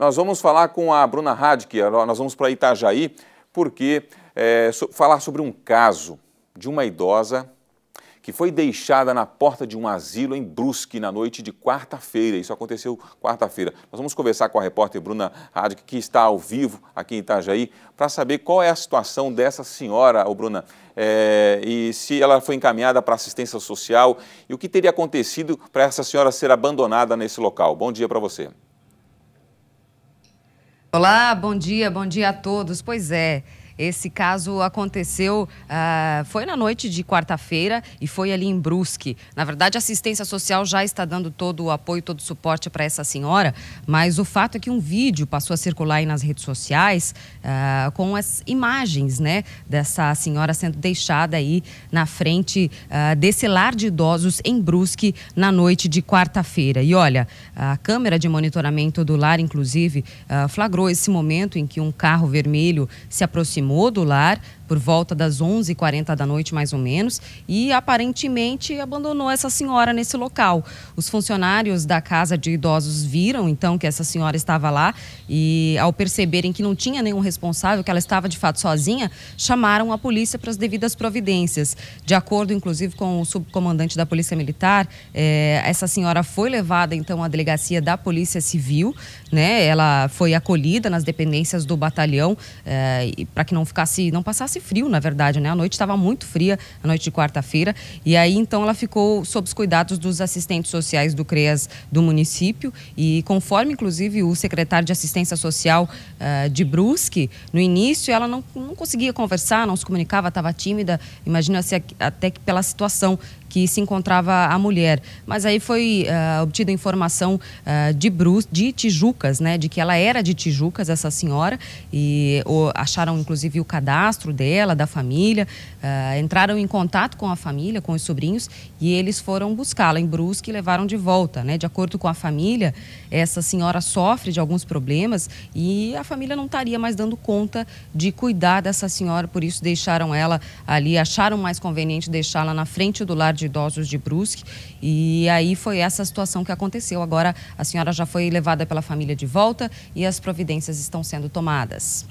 nós vamos falar com a Bruna Radke, é nós vamos para Itajaí, porque é, so, falar sobre um caso de uma idosa que foi deixada na porta de um asilo em Brusque na noite de quarta-feira. Isso aconteceu quarta-feira. Nós vamos conversar com a repórter Bruna Radke, que está ao vivo aqui em Itajaí, para saber qual é a situação dessa senhora, ô Bruna, é, e se ela foi encaminhada para assistência social e o que teria acontecido para essa senhora ser abandonada nesse local. Bom dia para você. Olá, bom dia, bom dia a todos. Pois é, esse caso aconteceu, uh, foi na noite de quarta-feira e foi ali em Brusque. Na verdade, a assistência social já está dando todo o apoio, todo o suporte para essa senhora, mas o fato é que um vídeo passou a circular aí nas redes sociais uh, com as imagens, né, dessa senhora sendo deixada aí na frente uh, desse lar de idosos em Brusque na noite de quarta-feira. E olha, a câmera de monitoramento do lar, inclusive, flagrou esse momento em que um carro vermelho se aproximou modular por volta das 11h40 da noite, mais ou menos, e aparentemente abandonou essa senhora nesse local. Os funcionários da casa de idosos viram, então, que essa senhora estava lá e, ao perceberem que não tinha nenhum responsável, que ela estava de fato sozinha, chamaram a polícia para as devidas providências. De acordo, inclusive, com o subcomandante da Polícia Militar, eh, essa senhora foi levada, então, à delegacia da Polícia Civil, né? Ela foi acolhida nas dependências do batalhão eh, para que que não ficasse, não passasse frio, na verdade, né? A noite estava muito fria, a noite de quarta-feira, e aí então ela ficou sob os cuidados dos assistentes sociais do CREAS do município e conforme inclusive o secretário de assistência social uh, de Brusque, no início ela não, não conseguia conversar, não se comunicava, estava tímida, imagina-se até que pela situação que se encontrava a mulher. Mas aí foi uh, obtida informação uh, de, Bruce, de Tijucas, né? De que ela era de Tijucas, essa senhora, e acharam inclusive o cadastro dela, da família, uh, entraram em contato com a família, com os sobrinhos, e eles foram buscá-la em Brusque e levaram de volta, né? De acordo com a família, essa senhora sofre de alguns problemas e a família não estaria mais dando conta de cuidar dessa senhora, por isso deixaram ela ali, acharam mais conveniente deixá-la na frente do lar de idosos de Brusque. E aí foi essa situação que aconteceu. Agora a senhora já foi levada pela família de volta e as providências estão sendo tomadas.